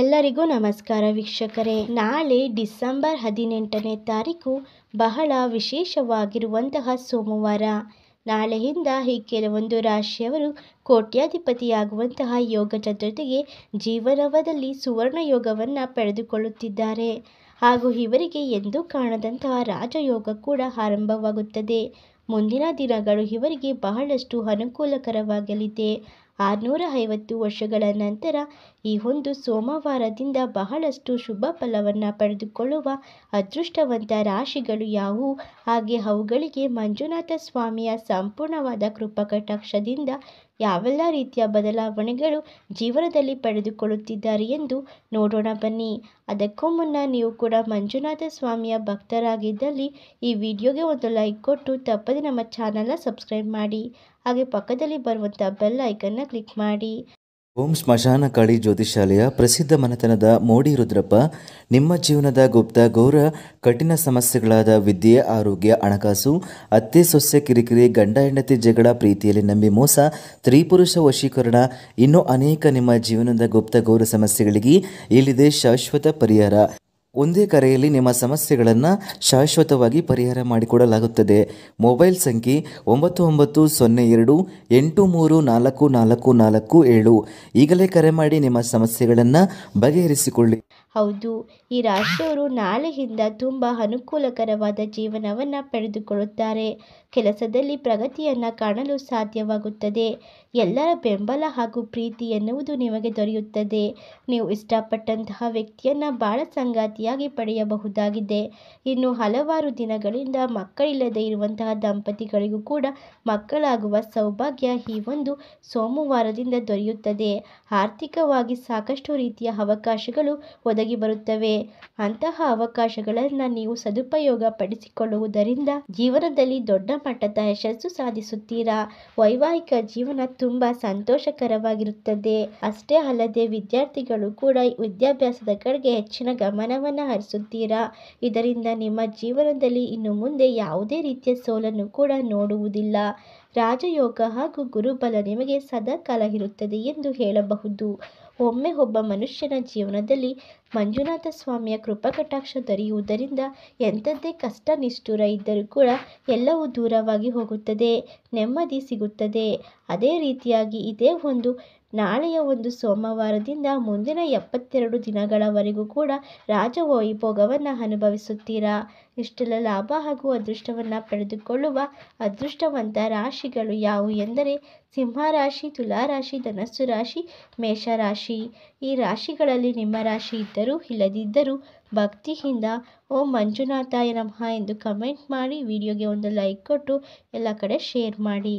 ಎಲ್ಲರಿಗೂ ನಮಸ್ಕಾರ ವೀಕ್ಷಕರೇ ನಾಳೆ ಡಿಸೆಂಬರ್ ಹದಿನೆಂಟನೇ ತಾರೀಕು ಬಹಳ ವಿಶೇಷವಾಗಿರುವಂತಹ ಸೋಮವಾರ ನಾಳೆಯಿಂದ ಈ ಕೆಲವೊಂದು ರಾಶಿಯವರು ಕೋಟ್ಯಾಧಿಪತಿಯಾಗುವಂತಹ ಯೋಗ ಜೊತೆಗೆ ಜೀವನವದಲ್ಲಿ ಸುವರ್ಣ ಯೋಗವನ್ನು ಪಡೆದುಕೊಳ್ಳುತ್ತಿದ್ದಾರೆ ಹಾಗೂ ಇವರಿಗೆ ಎಂದೂ ಕಾಣದಂತಹ ರಾಜಯೋಗ ಕೂಡ ಆರಂಭವಾಗುತ್ತದೆ ಮುಂದಿನ ದಿನಗಳು ಇವರಿಗೆ ಬಹಳಷ್ಟು ಅನುಕೂಲಕರವಾಗಲಿದೆ ಆರುನೂರ ಐವತ್ತು ವರ್ಷಗಳ ನಂತರ ಈ ಒಂದು ಸೋಮವಾರದಿಂದ ಬಹಳಷ್ಟು ಶುಭ ಫಲವನ್ನು ಪಡೆದುಕೊಳ್ಳುವ ಅದೃಷ್ಟವಂತ ರಾಶಿಗಳು ಯಾವುವು ಹಾಗೆ ಅವುಗಳಿಗೆ ಮಂಜುನಾಥ ಸ್ವಾಮಿಯ ಸಂಪೂರ್ಣವಾದ ಕೃಪಕಟಾಕ್ಷದಿಂದ ಯಾವೆಲ್ಲ ರೀತಿಯ ಬದಲಾವಣೆಗಳು ಜೀವನದಲ್ಲಿ ಪಡೆದುಕೊಳ್ಳುತ್ತಿದ್ದಾರೆ ಎಂದು ನೋಡೋಣ ಬನ್ನಿ ಅದಕ್ಕೂ ಮುನ್ನ ನೀವು ಕೂಡ ಮಂಜುನಾಥ ಸ್ವಾಮಿಯ ಭಕ್ತರಾಗಿದ್ದಲ್ಲಿ ಈ ವಿಡಿಯೋಗೆ ಒಂದು ಲೈಕ್ ಕೊಟ್ಟು ತಪ್ಪದೆ ನಮ್ಮ ಚಾನಲ್ನ ಸಬ್ಸ್ಕ್ರೈಬ್ ಮಾಡಿ ಹಾಗೆ ಪಕ್ಕದಲ್ಲಿ ಬರುವಂಥ ಬೆಲ್ ಐಕನ್ನ ಕ್ಲಿಕ್ ಮಾಡಿ ಓಂ ಸ್ಮಶಾನ ಕಾಳಿ ಜ್ಯೋತಿಷಾಲೆಯ ಪ್ರಸಿದ್ಧ ಮನೆತನದ ಮೋಡಿ ರುದ್ರಪ್ಪ ನಿಮ್ಮ ಜೀವನದ ಗುಪ್ತ ಗೌರ ಕಠಿಣ ಸಮಸ್ಯೆಗಳಾದ ವಿದ್ಯೆ ಆರೋಗ್ಯ ಹಣಕಾಸು ಅತ್ತೆ ಸೊಸೆ ಕಿರಿಕಿರಿ ಗಂಡ ಹೆಂಡತಿ ಜಗಳ ಪ್ರೀತಿಯಲ್ಲಿ ನಂಬಿ ಮೋಸ ತ್ರಿಪುರುಷ ವಶೀಕರಣ ಇನ್ನೂ ಅನೇಕ ನಿಮ್ಮ ಜೀವನದ ಗುಪ್ತ ಗೌರ ಸಮಸ್ಯೆಗಳಿಗೆ ಇಲ್ಲಿದೆ ಶಾಶ್ವತ ಪರಿಹಾರ ಒಂದೇ ಕರೆಯಲ್ಲಿ ನಿಮ್ಮ ಸಮಸ್ಯೆಗಳನ್ನು ಶಾಶ್ವತವಾಗಿ ಪರಿಹಾರ ಮಾಡಿಕೊಡಲಾಗುತ್ತದೆ ಮೊಬೈಲ್ ಸಂಖ್ಯೆ ಒಂಬತ್ತು ಒಂಬತ್ತು ಸೊನ್ನೆ ಎರಡು ಎಂಟು ಮೂರು ನಾಲ್ಕು ನಾಲ್ಕು ನಾಲ್ಕು ಏಳು ಈಗಲೇ ಕರೆ ಮಾಡಿ ನಿಮ್ಮ ಸಮಸ್ಯೆಗಳನ್ನು ಬಗೆಹರಿಸಿಕೊಳ್ಳಿ ಹೌದು ಈ ರಾಶಿಯವರು ನಾಳೆಯಿಂದ ತುಂಬ ಅನುಕೂಲಕರವಾದ ಜೀವನವನ್ನು ಪಡೆದುಕೊಳ್ಳುತ್ತಾರೆ ಕೆಲಸದಲ್ಲಿ ಪ್ರಗತಿಯನ್ನು ಕಾಣಲು ಸಾಧ್ಯವಾಗುತ್ತದೆ ಎಲ್ಲರ ಬೆಂಬಲ ಹಾಗೂ ಪ್ರೀತಿ ಎನ್ನುವುದು ನಿಮಗೆ ದೊರೆಯುತ್ತದೆ ನೀವು ಇಷ್ಟಪಟ್ಟಂತಹ ವ್ಯಕ್ತಿಯನ್ನು ಬಹಳ ಸಂಗಾತಿಯಾಗಿ ಪಡೆಯಬಹುದಾಗಿದೆ ಇನ್ನು ಹಲವಾರು ದಿನಗಳಿಂದ ಮಕ್ಕಳಿಲ್ಲದೆ ಇರುವಂತಹ ದಂಪತಿಗಳಿಗೂ ಕೂಡ ಮಕ್ಕಳಾಗುವ ಸೌಭಾಗ್ಯ ಈ ಒಂದು ಸೋಮವಾರದಿಂದ ದೊರೆಯುತ್ತದೆ ಆರ್ಥಿಕವಾಗಿ ಸಾಕಷ್ಟು ರೀತಿಯ ಅವಕಾಶಗಳು ಒದಗಿ ಬರುತ್ತವೆ ಅಂತಹ ಅವಕಾಶಗಳನ್ನು ನೀವು ಸದುಪಯೋಗ ಪಡಿಸಿಕೊಳ್ಳುವುದರಿಂದ ಜೀವನದಲ್ಲಿ ದೊಡ್ಡ ಮಟ್ಟದ ಯಶಸ್ಸು ಸಾಧಿಸುತ್ತೀರಾ ವೈವಾಹಿಕ ಜೀವನ ತುಂಬಾ ಸಂತೋಷಕರವಾಗಿರುತ್ತದೆ ಅಷ್ಟೇ ಅಲ್ಲದೆ ವಿದ್ಯಾರ್ಥಿಗಳು ಕೂಡ ವಿದ್ಯಾಭ್ಯಾಸದ ಕಡೆಗೆ ಹೆಚ್ಚಿನ ಗಮನವನ್ನು ಹರಿಸುತ್ತೀರಾ ಇದರಿಂದ ನಿಮ್ಮ ಜೀವನದಲ್ಲಿ ಇನ್ನು ಮುಂದೆ ಯಾವುದೇ ರೀತಿಯ ಸೋಲನ್ನು ಕೂಡ ನೋಡುವುದಿಲ್ಲ ರಾಜಯೋಗ ಹಾಗೂ ಗುರುಬಲ ನಿಮಗೆ ಸದಾ ಕಾಲ ಇರುತ್ತದೆ ಎಂದು ಹೇಳಬಹುದು ಒಮ್ಮೆ ಒಬ್ಬ ಮನುಷ್ಯನ ಜೀವನದಲ್ಲಿ ಮಂಜುನಾಥ ಸ್ವಾಮಿಯ ಕೃಪಕಟಾಕ್ಷ ದೊರೆಯುವುದರಿಂದ ಎಂಥದ್ದೇ ಕಷ್ಟ ನಿಷ್ಠುರ ಇದ್ದರೂ ಕೂಡ ಎಲ್ಲವೂ ದೂರವಾಗಿ ಹೋಗುತ್ತದೆ ನೆಮ್ಮದಿ ಸಿಗುತ್ತದೆ ಅದೇ ರೀತಿಯಾಗಿ ಇದೇ ಒಂದು ನಾಳೆಯ ಒಂದು ಸೋಮವಾರದಿಂದ ಮುಂದಿನ ಎಪ್ಪತ್ತೆರಡು ದಿನಗಳವರೆಗೂ ಕೂಡ ರಾಜವೈಭೋಗವನ್ನು ಅನುಭವಿಸುತ್ತೀರಾ ಇಷ್ಟೆಲ್ಲ ಲಾಭ ಹಾಗೂ ಅದೃಷ್ಟವನ್ನು ಪಡೆದುಕೊಳ್ಳುವ ಅದೃಷ್ಟವಂತ ರಾಶಿಗಳು ಯಾವುವು ಎಂದರೆ ಸಿಂಹರಾಶಿ ತುಲಾರಾಶಿ ಧನಸ್ಸು ರಾಶಿ ಮೇಷರಾಶಿ ಈ ರಾಶಿಗಳಲ್ಲಿ ನಿಮ್ಮ ರಾಶಿ ಇದ್ದರೂ ಇಲ್ಲದಿದ್ದರೂ ಭಕ್ತಿಯಿಂದ ಓಂ ಮಂಜುನಾಥಾಯ ನಮಃ ಎಂದು ಕಮೆಂಟ್ ಮಾಡಿ ವಿಡಿಯೋಗೆ ಒಂದು ಲೈಕ್ ಕೊಟ್ಟು ಎಲ್ಲ ಕಡೆ ಶೇರ್ ಮಾಡಿ